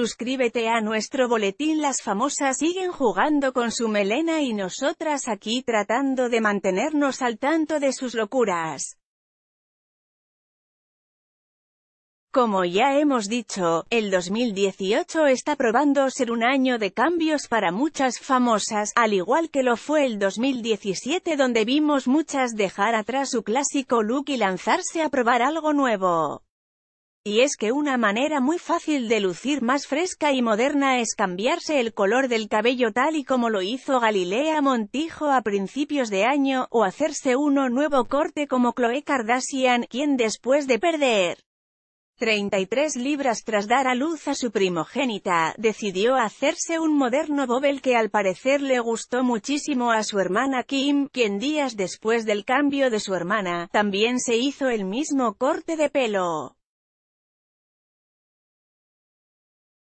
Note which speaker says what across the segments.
Speaker 1: Suscríbete a nuestro boletín Las famosas siguen jugando con su melena y nosotras aquí tratando de mantenernos al tanto de sus locuras. Como ya hemos dicho, el 2018 está probando ser un año de cambios para muchas famosas, al igual que lo fue el 2017 donde vimos muchas dejar atrás su clásico look y lanzarse a probar algo nuevo. Y es que una manera muy fácil de lucir más fresca y moderna es cambiarse el color del cabello tal y como lo hizo Galilea Montijo a principios de año, o hacerse uno nuevo corte como Chloe Kardashian, quien después de perder 33 libras tras dar a luz a su primogénita, decidió hacerse un moderno bobel que al parecer le gustó muchísimo a su hermana Kim, quien días después del cambio de su hermana, también se hizo el mismo corte de pelo.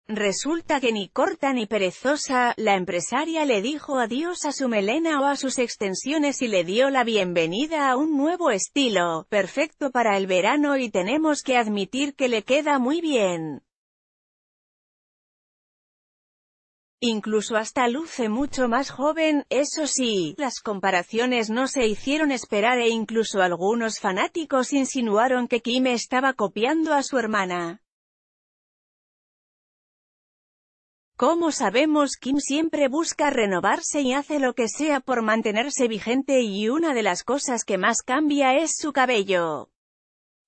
Speaker 1: Resulta que ni corta ni perezosa, la empresaria le dijo adiós a su melena o a sus extensiones y le dio la bienvenida a un nuevo estilo, perfecto para el verano y tenemos que admitir que le queda muy bien. Incluso hasta luce mucho más joven, eso sí, las comparaciones no se hicieron esperar e incluso algunos fanáticos insinuaron que Kim estaba copiando a su hermana. Como sabemos, Kim siempre busca renovarse y hace lo que sea por mantenerse vigente y una de las cosas que más cambia es su cabello.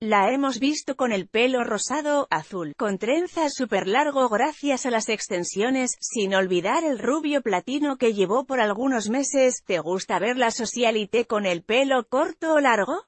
Speaker 1: La hemos visto con el pelo rosado, azul, con trenzas súper largo gracias a las extensiones, sin olvidar el rubio platino que llevó por algunos meses. ¿Te gusta ver la socialite con el pelo corto o largo?